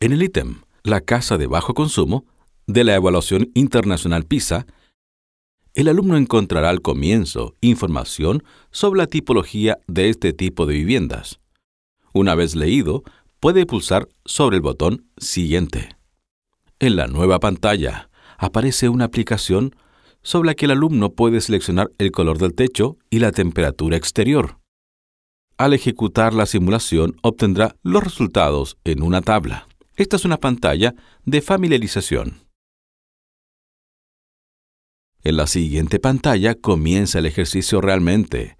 En el ítem La casa de bajo consumo de la evaluación internacional PISA, el alumno encontrará al comienzo información sobre la tipología de este tipo de viviendas. Una vez leído, puede pulsar sobre el botón Siguiente. En la nueva pantalla aparece una aplicación sobre la que el alumno puede seleccionar el color del techo y la temperatura exterior. Al ejecutar la simulación obtendrá los resultados en una tabla. Esta es una pantalla de familiarización. En la siguiente pantalla comienza el ejercicio realmente,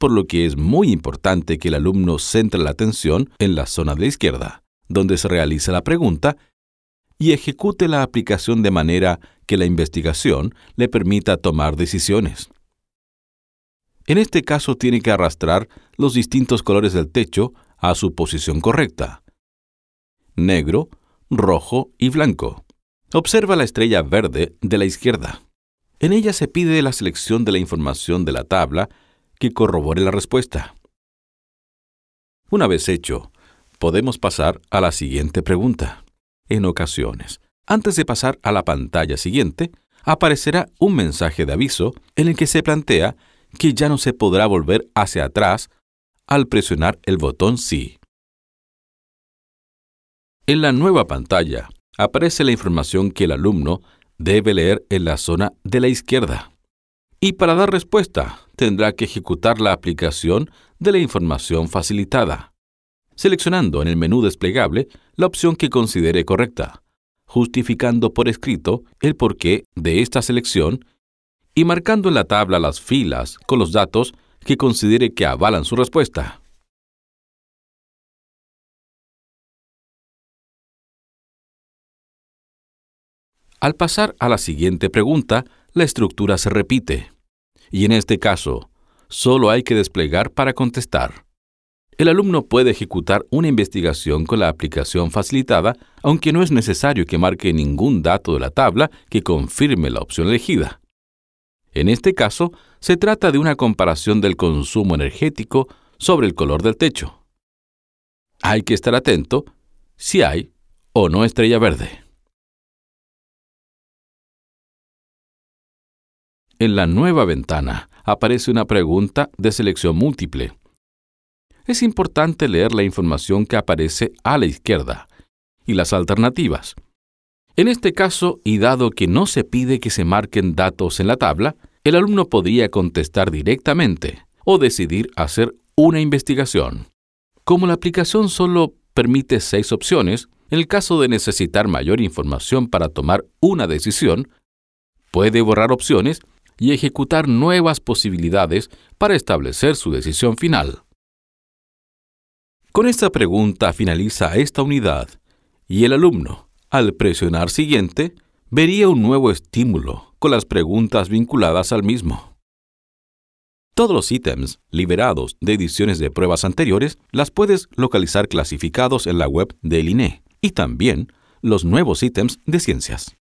por lo que es muy importante que el alumno centre la atención en la zona de la izquierda, donde se realiza la pregunta, y ejecute la aplicación de manera que la investigación le permita tomar decisiones. En este caso tiene que arrastrar los distintos colores del techo a su posición correcta, negro, rojo y blanco. Observa la estrella verde de la izquierda. En ella se pide la selección de la información de la tabla que corrobore la respuesta. Una vez hecho, podemos pasar a la siguiente pregunta. En ocasiones, antes de pasar a la pantalla siguiente, aparecerá un mensaje de aviso en el que se plantea que ya no se podrá volver hacia atrás al presionar el botón Sí. En la nueva pantalla aparece la información que el alumno debe leer en la zona de la izquierda. Y para dar respuesta, tendrá que ejecutar la aplicación de la información facilitada, seleccionando en el menú desplegable la opción que considere correcta, justificando por escrito el porqué de esta selección y marcando en la tabla las filas con los datos que considere que avalan su respuesta. Al pasar a la siguiente pregunta, la estructura se repite. Y en este caso, solo hay que desplegar para contestar. El alumno puede ejecutar una investigación con la aplicación facilitada, aunque no es necesario que marque ningún dato de la tabla que confirme la opción elegida. En este caso, se trata de una comparación del consumo energético sobre el color del techo. Hay que estar atento si hay o no estrella verde. En la nueva ventana aparece una pregunta de selección múltiple. Es importante leer la información que aparece a la izquierda y las alternativas. En este caso, y dado que no se pide que se marquen datos en la tabla, el alumno podría contestar directamente o decidir hacer una investigación. Como la aplicación solo permite seis opciones, en el caso de necesitar mayor información para tomar una decisión, puede borrar opciones y ejecutar nuevas posibilidades para establecer su decisión final. Con esta pregunta finaliza esta unidad y el alumno, al presionar siguiente, vería un nuevo estímulo con las preguntas vinculadas al mismo. Todos los ítems liberados de ediciones de pruebas anteriores las puedes localizar clasificados en la web del INE y también los nuevos ítems de ciencias.